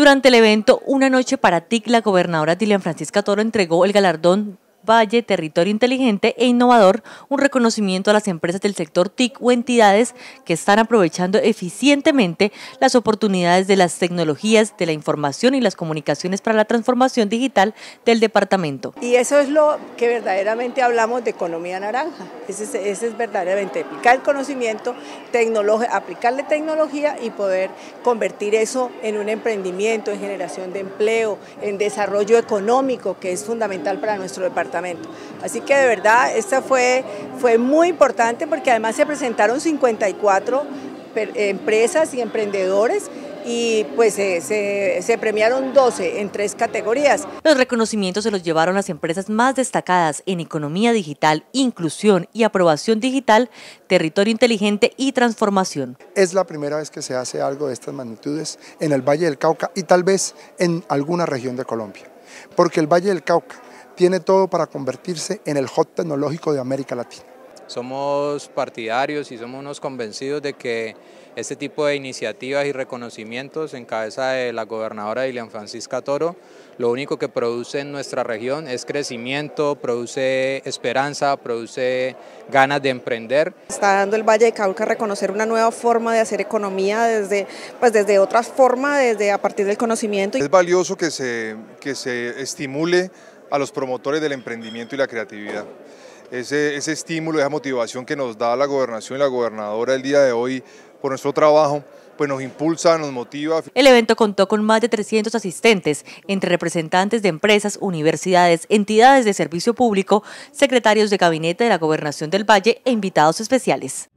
Durante el evento Una Noche para TIC, la gobernadora Tilian Francisca Toro entregó el galardón Valle Territorio Inteligente e Innovador, un reconocimiento a las empresas del sector TIC o entidades que están aprovechando eficientemente las oportunidades de las tecnologías de la información y las comunicaciones para la transformación digital del departamento. Y eso es lo que verdaderamente hablamos de economía naranja, ese es, verdaderamente aplicar el conocimiento, aplicarle tecnología y poder convertir eso en un emprendimiento, en generación de empleo, en desarrollo económico, que es fundamental para nuestro departamento Así que de verdad, esta fue, fue muy importante porque además se presentaron 54 empresas y emprendedores y pues se, premiaron 12 en tres categorías. Los reconocimientos se los llevaron las empresas más destacadas en economía digital, inclusión y aprobación digital, territorio inteligente y transformación. Es la primera vez que se hace algo de estas magnitudes en el Valle del Cauca y tal vez en alguna región de Colombia, porque el Valle del Cauca tiene todo para convertirse en el hot tecnológico de América Latina. Somos partidarios y somos unos convencidos de que este tipo de iniciativas y reconocimientos en cabeza de la gobernadora Dilian Francisca Toro, lo único que produce en nuestra región es crecimiento, produce esperanza, produce ganas de emprender. Está dando el Valle de Cauca a reconocer una nueva forma de hacer economía desde, pues desde otra forma, desde a partir del conocimiento. Es valioso que se, que se estimule a los promotores del emprendimiento y la creatividad. Ese, ese estímulo, esa motivación que nos da la gobernación y la gobernadora el día de hoy por nuestro trabajo, pues nos impulsa, nos motiva. El evento contó con más de 300 asistentes, entre representantes de empresas, universidades, entidades de servicio público, secretarios de gabinete de la Gobernación del Valle e invitados especiales.